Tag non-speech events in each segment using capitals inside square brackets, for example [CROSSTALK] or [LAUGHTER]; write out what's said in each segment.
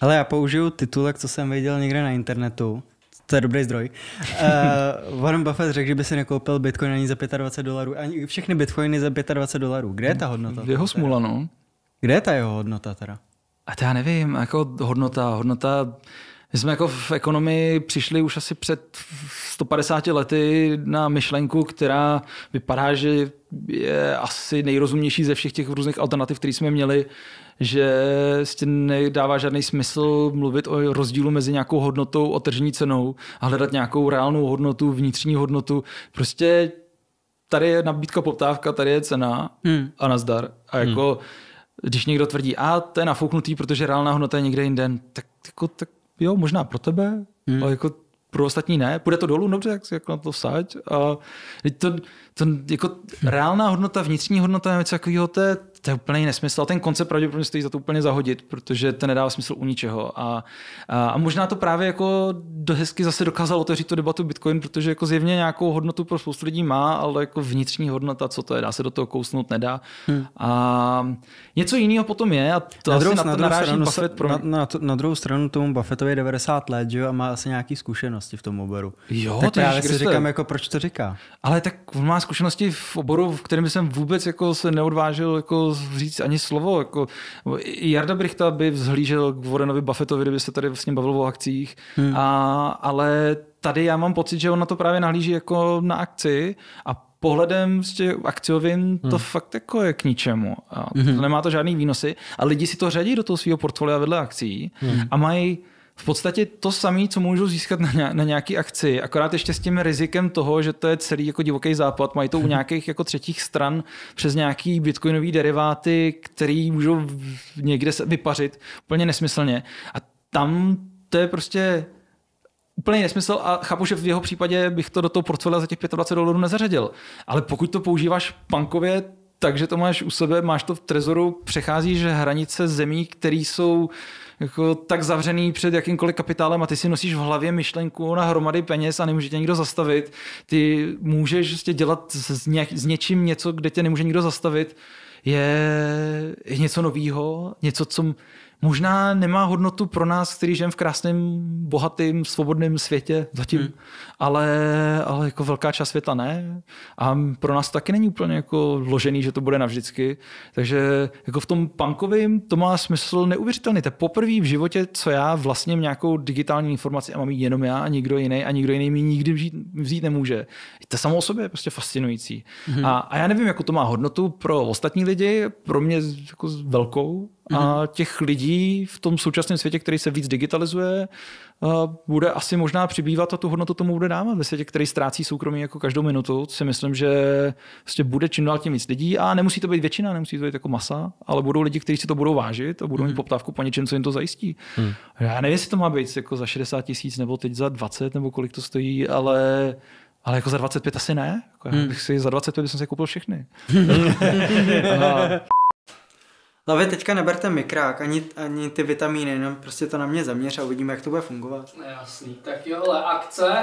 Ale já použiju titulek, co jsem viděl někde na internetu. To je dobrý zdroj. Uh, [LAUGHS] Warren Buffett řekl, že by si nekoupil bitcoin ani za 25 dolarů. Ani všechny bitcoiny za 25 dolarů. Kde je ta hodnota? Jeho smůla, no. Kde je ta jeho hodnota teda? A to já nevím, jako hodnota, hodnota my jsme jako v ekonomii přišli už asi před 150 lety na myšlenku, která vypadá, že je asi nejrozumnější ze všech těch různých alternativ, které jsme měli, že si nedává žádný smysl mluvit o rozdílu mezi nějakou hodnotou a tržní cenou a hledat nějakou reálnou hodnotu, vnitřní hodnotu. Prostě tady je nabídka, poptávka, tady je cena hmm. a nazdar. A jako, hmm. když někdo tvrdí, a to je nafouknutý, protože reálná hodnota je někde jinde, tak, jako, tak jo, možná pro tebe, hmm. ale jako pro ostatní ne. Půjde to dolů, dobře, jak, jak jako na to saď. A to, to jako hmm. reálná hodnota, vnitřní hodnota něco takového, to je to je úplný nesmysl. A ten koncept pravděpodobně stojí za to úplně zahodit, protože to nedává smysl u ničeho. A, a, a možná to právě jako do hezky zase dokázalo otevřít tu debatu Bitcoin, protože jako zjevně nějakou hodnotu pro spoustu lidí má, ale jako vnitřní hodnota, co to je, dá se do toho kousnout, nedá. Hmm. A něco jiného potom je a to na druhou, na, na, druhou stranu, pro... na, na, na, druhou stranu tomu Buffettovi 90 let, že jo, a má asi nějaký zkušenosti v tom oboru. Jo, tak právě si říkám, jako proč to říká. Ale tak on má zkušenosti v oboru, v kterém jsem vůbec jako se neodvážil jako říct ani slovo. Jako, Jarda Brichta by vzhlížel k Warrenovi Buffettovi, kdyby se tady s vlastně ním bavil o akcích, hmm. a, ale tady já mám pocit, že on na to právě nahlíží jako na akci a pohledem těch akciovým to hmm. fakt jako je k ničemu. A hmm. to hmm. Nemá to žádný výnosy a lidi si to řadí do toho svého portfolia vedle akcí hmm. a mají v podstatě to samé, co můžu získat na, nějaké nějaký akci, akorát ještě s tím rizikem toho, že to je celý jako divoký západ, mají to u [LAUGHS] nějakých jako třetích stran přes nějaký bitcoinové deriváty, který můžou někde se vypařit úplně nesmyslně. A tam to je prostě úplně nesmysl a chápu, že v jeho případě bych to do toho portfolia za těch 25 dolarů nezařadil. Ale pokud to používáš pankově, takže to máš u sebe, máš to v trezoru, přecházíš hranice zemí, které jsou jako tak zavřený před jakýmkoliv kapitálem a ty si nosíš v hlavě myšlenku na hromady peněz a nemůže tě nikdo zastavit. Ty můžeš prostě dělat s, ně, s něčím něco, kde tě nemůže nikdo zastavit. Je, je něco novýho, něco, co možná nemá hodnotu pro nás, který žijeme v krásném, bohatém, svobodném světě zatím, hmm. ale, ale jako velká část světa ne. A pro nás to taky není úplně jako vložený, že to bude navždycky. Takže jako v tom punkovém to má smysl neuvěřitelný. To je poprvé v životě, co já vlastně nějakou digitální informaci a mám ji jenom já a nikdo jiný a nikdo jiný mi nikdy vzít, vzít nemůže. To samo o sobě je prostě fascinující. Hmm. A, a já nevím, jakou to má hodnotu pro ostatní lidi, pro mě jako velkou, a mhm. těch lidí v tom současném světě, který se víc digitalizuje, eh, bude asi možná přibývat a tu hodnotu tomu bude dávat. Ve světě, který ztrácí soukromí jako každou minutu, si myslím, že vlastně bude čím dál tím víc lidí a nemusí to být většina, nemusí to být jako masa, ale budou lidi, kteří si to budou vážit a budou mít mhm. poptávku po něčem, co jim to zajistí. Hmm. Já nevím, jestli to má být jako za 60 tisíc nebo teď za 20 nebo kolik to stojí, ale ale jako za 25 asi ne. Jako já hmm. bych si za 25 bych si koupil všechny. [LAUGHS] [LAUGHS] a, Hlavně no teďka neberte mikrák, ani, ani ty vitamíny, jenom prostě to na mě zaměř a uvidíme, jak to bude fungovat. No, jasný, tak jo, ale akce.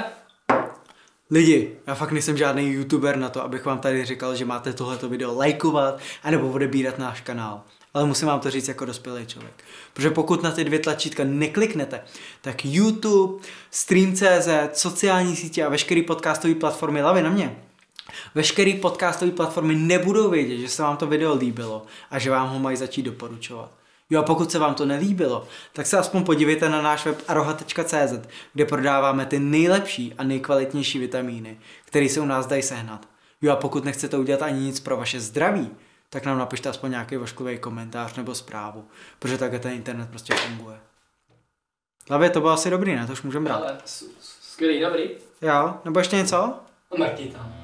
Lidi, já fakt nejsem žádný youtuber na to, abych vám tady říkal, že máte tohleto video lajkovat, anebo odebírat náš kanál. Ale musím vám to říct jako dospělý člověk. Protože pokud na ty dvě tlačítka nekliknete, tak YouTube, Stream.cz, sociální sítě a veškeré podcastové platformy lavi na mě Veškerý podcastové platformy nebudou vědět, že se vám to video líbilo a že vám ho mají začít doporučovat. Jo a pokud se vám to nelíbilo, tak se aspoň podívejte na náš web aroha.cz, kde prodáváme ty nejlepší a nejkvalitnější vitamíny, které se u nás dají sehnat. Jo a pokud nechcete udělat ani nic pro vaše zdraví, tak nám napište aspoň nějaký vašklivý komentář nebo zprávu, protože takhle ten internet prostě funguje. Hlavě, to bylo asi dobrý, ne? To už můžeme brát. Ale skvělý, dobrý. Jo, nebo ještě něco? No, Martí tam.